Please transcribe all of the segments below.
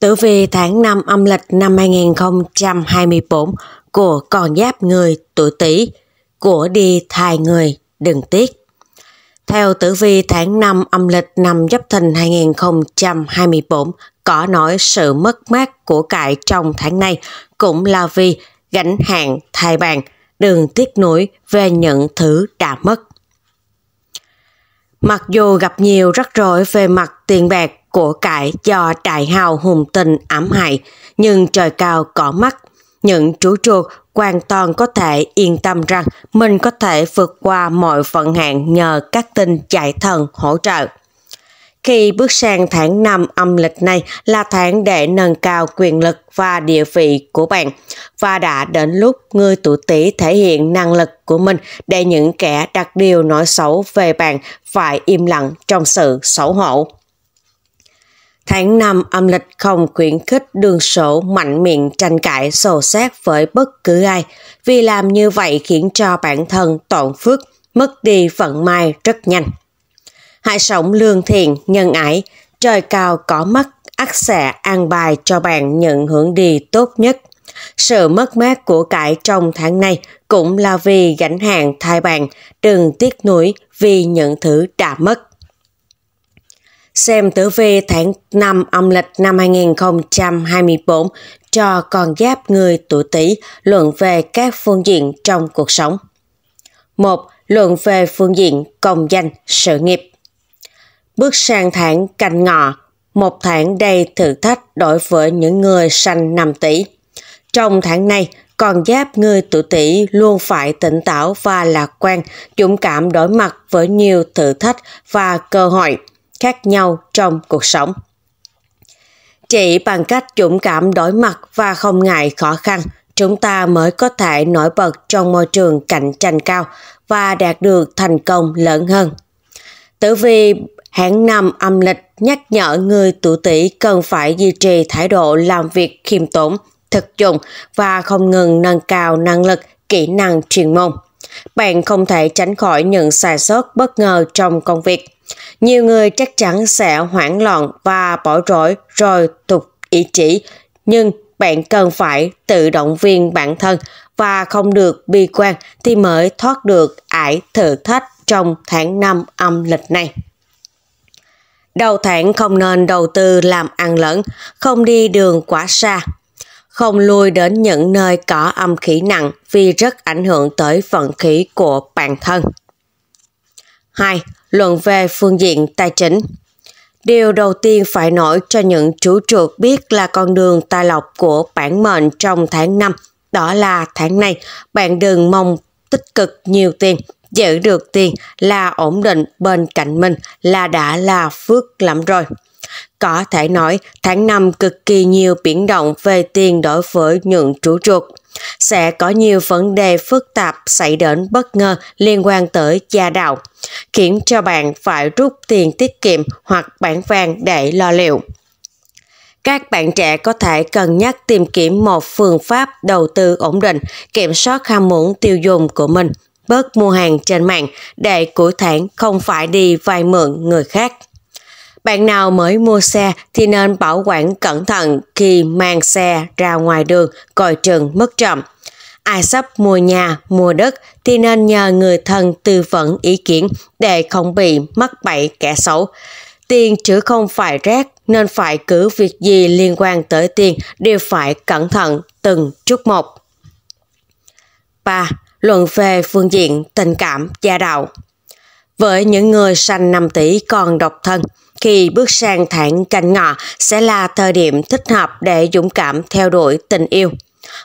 Tử vi tháng 5 âm lịch năm 2024 của con giáp người tuổi Tý của đi thai người đừng tiếc. Theo tử vi tháng 5 âm lịch năm Giáp Thìn 2024, có nói sự mất mát của cải trong tháng này cũng là vì gánh hạn thai bàn, đừng tiếc nuối về những thứ đã mất. Mặc dù gặp nhiều rắc rối về mặt tiền bạc của cải do đại hào hùng tình ám hại, nhưng trời cao có mắt. Những chú chuột hoàn toàn có thể yên tâm rằng mình có thể vượt qua mọi vận hạn nhờ các tinh chạy thần hỗ trợ. Khi bước sang tháng 5 âm lịch này là tháng để nâng cao quyền lực và địa vị của bạn và đã đến lúc người tuổi tý thể hiện năng lực của mình để những kẻ đặt điều nói xấu về bạn phải im lặng trong sự xấu hổ. Tháng 5 âm lịch không khuyến khích đường sổ mạnh miệng tranh cãi sổ xét với bất cứ ai, vì làm như vậy khiến cho bản thân tổn phước, mất đi vận may rất nhanh. Hãy sống lương thiện, nhân ái, trời cao có mắt, ắt sẽ an bài cho bạn nhận hưởng đi tốt nhất. Sự mất mát của cải trong tháng này cũng là vì gánh hàng thay bạn, đừng tiếc nuối vì những thứ đã mất xem tử vi tháng 5 âm lịch năm 2024 cho con giáp người tuổi Tý luận về các phương diện trong cuộc sống. 1. Luận về phương diện công danh, sự nghiệp. Bước sang tháng canh ngọ, một tháng đầy thử thách đối với những người sanh năm Tý. Trong tháng này, con giáp người tuổi Tý luôn phải tỉnh táo và lạc quan, dũng cảm đối mặt với nhiều thử thách và cơ hội – khác nhau trong cuộc sống. Chỉ bằng cách dũng cảm đối mặt và không ngại khó khăn, chúng ta mới có thể nổi bật trong môi trường cạnh tranh cao và đạt được thành công lớn hơn. Tử vi hãng năm âm lịch nhắc nhở người tuổi tỷ cần phải duy trì thái độ làm việc khiêm tốn, thực dụng và không ngừng nâng cao năng lực, kỹ năng chuyên môn. Bạn không thể tránh khỏi những sai sót bất ngờ trong công việc. Nhiều người chắc chắn sẽ hoảng loạn và bỏ rối rồi tục ý chỉ, nhưng bạn cần phải tự động viên bản thân và không được bi quan thì mới thoát được ải thử thách trong tháng 5 âm lịch này. Đầu tháng không nên đầu tư làm ăn lẫn, không đi đường quá xa, không lui đến những nơi có âm khí nặng vì rất ảnh hưởng tới vận khí của bản thân. 2. Luận về phương diện tài chính Điều đầu tiên phải nói cho những chủ trượt biết là con đường tài lộc của bản mệnh trong tháng 5, đó là tháng này bạn đừng mong tích cực nhiều tiền, giữ được tiền là ổn định bên cạnh mình là đã là phước lắm rồi. Có thể nói tháng 5 cực kỳ nhiều biến động về tiền đối với những chủ trượt sẽ có nhiều vấn đề phức tạp xảy đến bất ngờ liên quan tới gia đạo, khiến cho bạn phải rút tiền tiết kiệm hoặc bản vàng để lo liệu. Các bạn trẻ có thể cân nhắc tìm kiếm một phương pháp đầu tư ổn định, kiểm soát ham muốn tiêu dùng của mình, bớt mua hàng trên mạng để cuối tháng không phải đi vay mượn người khác. Bạn nào mới mua xe thì nên bảo quản cẩn thận khi mang xe ra ngoài đường coi chừng mất trộm. Ai sắp mua nhà, mua đất thì nên nhờ người thân tư vấn ý kiến để không bị mắc bẫy kẻ xấu. Tiền chứ không phải rác nên phải cứ việc gì liên quan tới tiền đều phải cẩn thận từng chút một. 3. Luận về phương diện tình cảm gia đạo với những người sanh năm tỷ còn độc thân khi bước sang tháng cành ngọ sẽ là thời điểm thích hợp để dũng cảm theo đuổi tình yêu.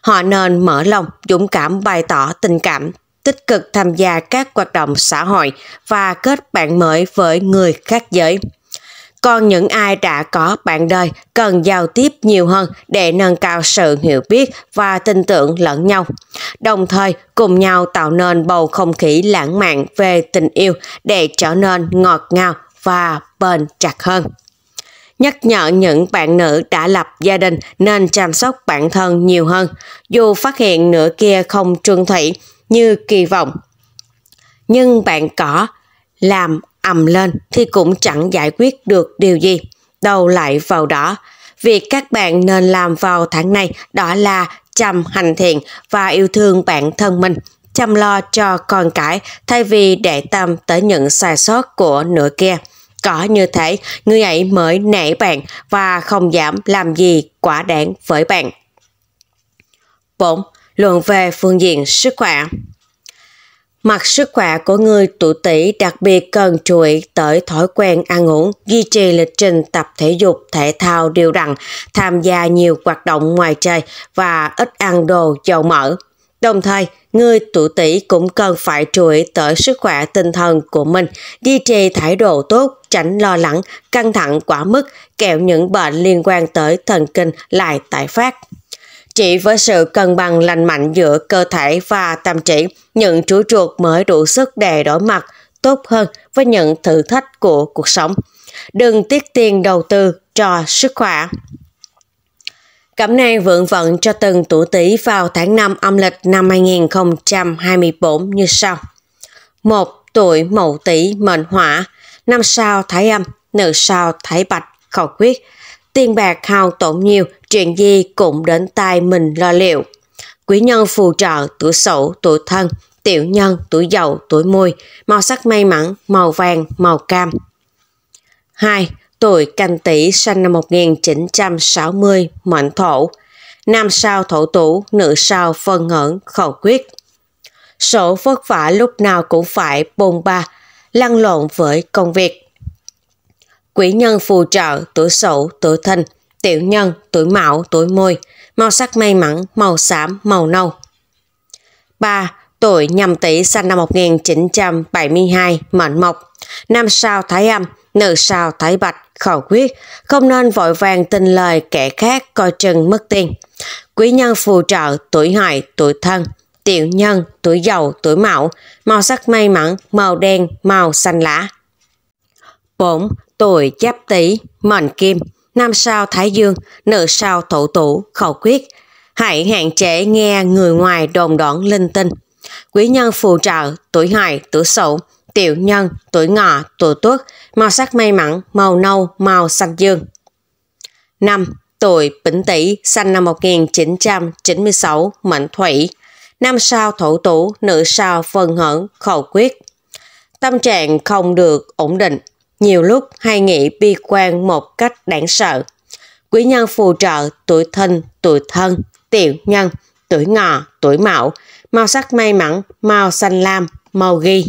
Họ nên mở lòng, dũng cảm bày tỏ tình cảm, tích cực tham gia các hoạt động xã hội và kết bạn mới với người khác giới. Còn những ai đã có bạn đời cần giao tiếp nhiều hơn để nâng cao sự hiểu biết và tin tưởng lẫn nhau. Đồng thời cùng nhau tạo nên bầu không khí lãng mạn về tình yêu để trở nên ngọt ngào, và bền chặt hơn. Nhắc nhở những bạn nữ đã lập gia đình nên chăm sóc bản thân nhiều hơn, dù phát hiện nửa kia không trương thủy như kỳ vọng. Nhưng bạn cỏ làm ầm lên thì cũng chẳng giải quyết được điều gì, đầu lại vào đó. Việc các bạn nên làm vào tháng này đó là chăm hành thiện và yêu thương bản thân mình, chăm lo cho con cái thay vì để tâm tới những sai sót của nửa kia. Có như thế, người ấy mới nể bạn và không dám làm gì quá đáng với bạn. 4. Luận về phương diện sức khỏe Mặt sức khỏe của người tuổi tỷ đặc biệt cần chú ý tới thói quen ăn uống, duy trì lịch trình tập thể dục, thể thao đều đặn, tham gia nhiều hoạt động ngoài trời và ít ăn đồ dầu mỡ. Đồng thời, người tuổi tỷ cũng cần phải chú ý tới sức khỏe tinh thần của mình, duy trì thái độ tốt, tránh lo lắng, căng thẳng quá mức, kẹo những bệnh liên quan tới thần kinh lại tái phát. Chỉ với sự cân bằng lành mạnh giữa cơ thể và tâm trí, những chú chuột mới đủ sức để đối mặt tốt hơn với những thử thách của cuộc sống. Đừng tiếc tiền đầu tư cho sức khỏe. Cẩm nang vượng vận cho từng tuổi Tý vào tháng 5 âm lịch năm 2024 như sau. 1. Tuổi Mậu Tý mệnh hỏa, năm sao Thái âm, nữ sao Thái bạch, khẩu quyết. Tiền bạc hao tổn nhiều, chuyện gì cũng đến tai mình lo liệu. Quý nhân phù trợ tuổi Sửu, tuổi Thân, tiểu nhân, tuổi Dậu, tuổi Mùi, màu sắc may mắn, màu vàng, màu cam. 2 tuổi canh tỵ sinh năm 1960, mệnh thổ, nam sao thổ tủ, nữ sao phân ngẩn, khẩu quyết. Sổ vất vả lúc nào cũng phải bôn ba, lăn lộn với công việc. Quỷ nhân phù trợ, tuổi sổ, tuổi thân tiểu nhân, tuổi mão, tuổi môi, màu sắc may mắn, màu xám, màu nâu. 3. Tuổi nhâm tỵ sinh năm 1972, mệnh mộc, nam sao thái âm, Nữ sao thái bạch, khẩu quyết, không nên vội vàng tin lời kẻ khác coi chừng mất tiền. Quý nhân phù trợ tuổi hợi, tuổi thân, tiểu nhân, tuổi giàu tuổi mão, màu sắc may mắn, màu đen, màu xanh lá. 4. Tuổi giáp tý, mệnh kim, nam sao thái dương, nữ sao thổ tủ, khẩu quyết. Hãy hạn chế nghe người ngoài đồn đoán linh tinh. Quý nhân phù trợ tuổi hợi, tuổi sậu tiểu nhân, tuổi ngọ, tuổi tuất, màu sắc may mắn, màu nâu, màu xanh dương. 5. Tuổi Bính Tỵ, sinh năm 1996, mệnh Thủy. năm sao Thổ Tủ, nữ sao Phân Hởn, Khẩu Quyết. Tâm trạng không được ổn định, nhiều lúc hay nghĩ bi quan một cách đáng sợ. Quý nhân phù trợ tuổi thìn, tuổi thân, tiểu nhân, tuổi ngọ, tuổi mão, màu sắc may mắn, màu xanh lam, màu ghi.